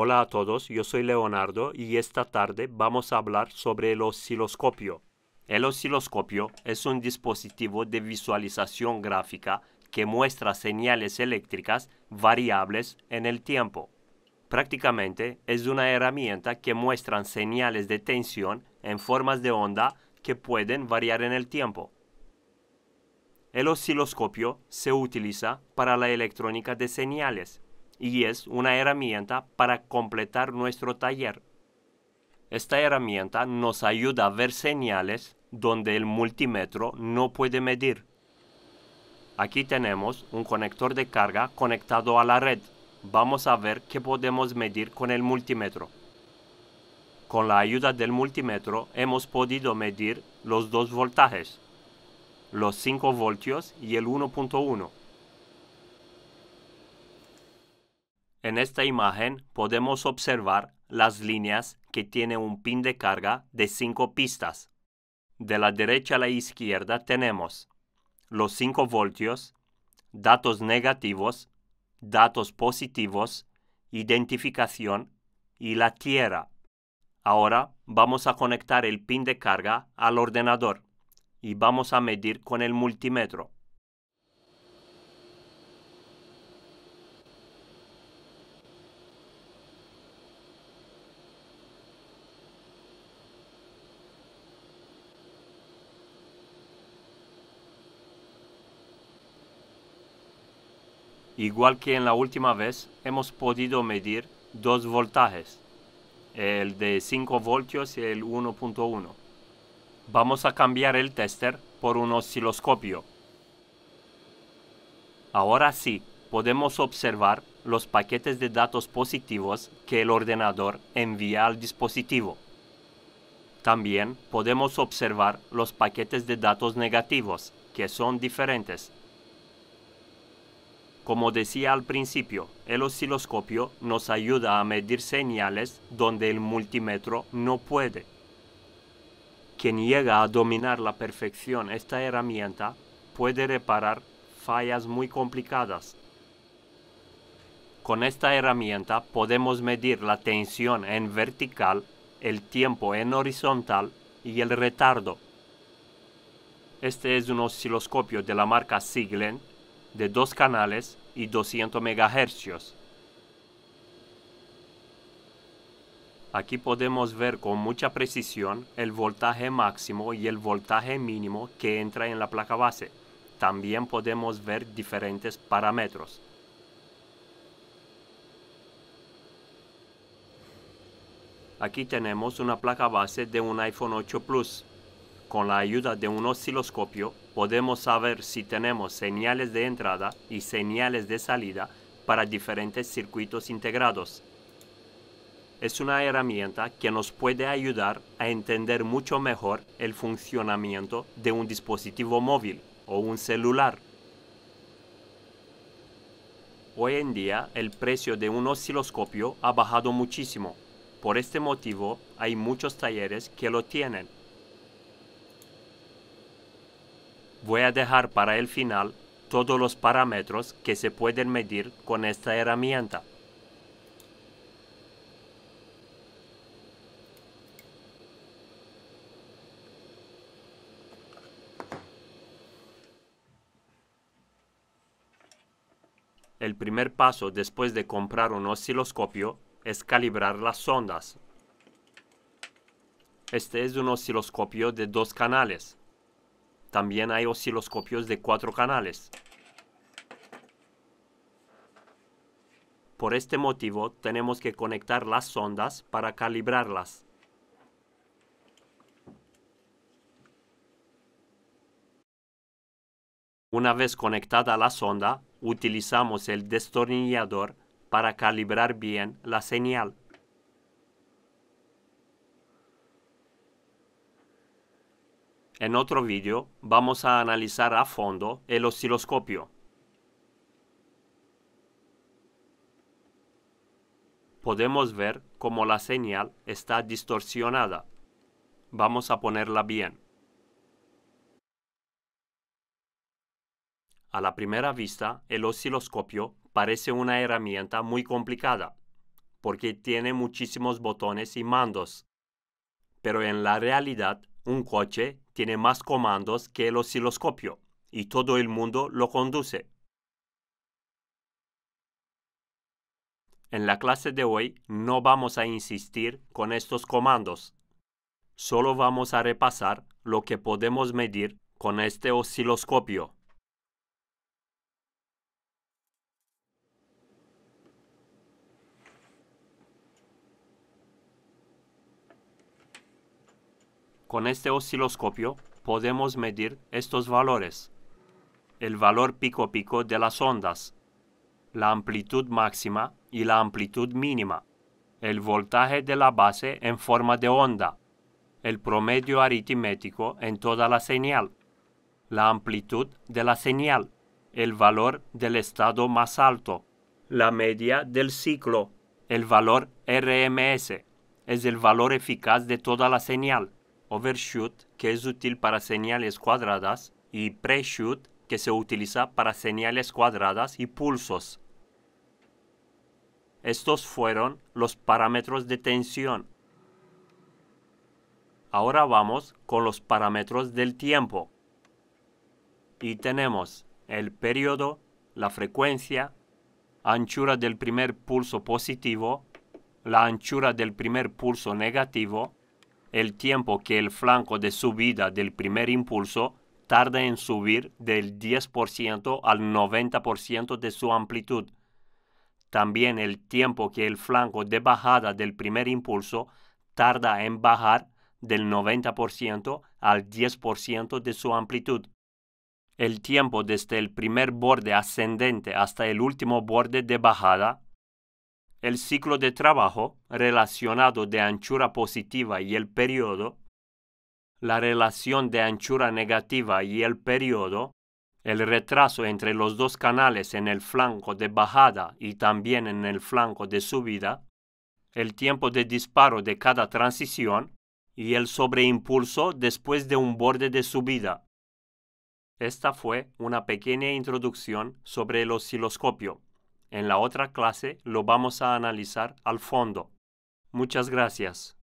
Hola a todos, yo soy Leonardo y esta tarde vamos a hablar sobre el osciloscopio. El osciloscopio es un dispositivo de visualización gráfica que muestra señales eléctricas variables en el tiempo. Prácticamente es una herramienta que muestra señales de tensión en formas de onda que pueden variar en el tiempo. El osciloscopio se utiliza para la electrónica de señales, y es una herramienta para completar nuestro taller. Esta herramienta nos ayuda a ver señales donde el multímetro no puede medir. Aquí tenemos un conector de carga conectado a la red. Vamos a ver qué podemos medir con el multímetro. Con la ayuda del multímetro hemos podido medir los dos voltajes, los 5 voltios y el 1.1. En esta imagen podemos observar las líneas que tiene un pin de carga de cinco pistas. De la derecha a la izquierda tenemos los 5 voltios, datos negativos, datos positivos, identificación y la tierra. Ahora vamos a conectar el pin de carga al ordenador y vamos a medir con el multímetro. Igual que en la última vez, hemos podido medir dos voltajes, el de 5 voltios y el 1.1. Vamos a cambiar el tester por un osciloscopio. Ahora sí, podemos observar los paquetes de datos positivos que el ordenador envía al dispositivo. También podemos observar los paquetes de datos negativos, que son diferentes como decía al principio, el osciloscopio nos ayuda a medir señales donde el multímetro no puede. Quien llega a dominar la perfección esta herramienta puede reparar fallas muy complicadas. Con esta herramienta podemos medir la tensión en vertical, el tiempo en horizontal y el retardo. Este es un osciloscopio de la marca Siglent de dos canales y 200 MHz. Aquí podemos ver con mucha precisión el voltaje máximo y el voltaje mínimo que entra en la placa base. También podemos ver diferentes parámetros. Aquí tenemos una placa base de un iPhone 8 Plus con la ayuda de un osciloscopio podemos saber si tenemos señales de entrada y señales de salida para diferentes circuitos integrados. Es una herramienta que nos puede ayudar a entender mucho mejor el funcionamiento de un dispositivo móvil o un celular. Hoy en día el precio de un osciloscopio ha bajado muchísimo. Por este motivo hay muchos talleres que lo tienen Voy a dejar para el final todos los parámetros que se pueden medir con esta herramienta. El primer paso después de comprar un osciloscopio es calibrar las ondas. Este es un osciloscopio de dos canales. También hay osciloscopios de cuatro canales. Por este motivo tenemos que conectar las sondas para calibrarlas. Una vez conectada la sonda, utilizamos el destornillador para calibrar bien la señal. En otro vídeo vamos a analizar a fondo el osciloscopio. Podemos ver cómo la señal está distorsionada. Vamos a ponerla bien. A la primera vista, el osciloscopio parece una herramienta muy complicada, porque tiene muchísimos botones y mandos. Pero en la realidad, un coche tiene más comandos que el osciloscopio y todo el mundo lo conduce. En la clase de hoy no vamos a insistir con estos comandos. Solo vamos a repasar lo que podemos medir con este osciloscopio. Con este osciloscopio podemos medir estos valores. El valor pico-pico de las ondas, la amplitud máxima y la amplitud mínima, el voltaje de la base en forma de onda, el promedio aritmético en toda la señal, la amplitud de la señal, el valor del estado más alto, la media del ciclo, el valor RMS, es el valor eficaz de toda la señal, overshoot, que es útil para señales cuadradas, y preshoot, que se utiliza para señales cuadradas y pulsos. Estos fueron los parámetros de tensión. Ahora vamos con los parámetros del tiempo. Y tenemos el periodo, la frecuencia, anchura del primer pulso positivo, la anchura del primer pulso negativo, el tiempo que el flanco de subida del primer impulso tarda en subir del 10% al 90% de su amplitud. También el tiempo que el flanco de bajada del primer impulso tarda en bajar del 90% al 10% de su amplitud. El tiempo desde el primer borde ascendente hasta el último borde de bajada el ciclo de trabajo relacionado de anchura positiva y el periodo, la relación de anchura negativa y el periodo, el retraso entre los dos canales en el flanco de bajada y también en el flanco de subida, el tiempo de disparo de cada transición y el sobreimpulso después de un borde de subida. Esta fue una pequeña introducción sobre el osciloscopio. En la otra clase lo vamos a analizar al fondo. Muchas gracias.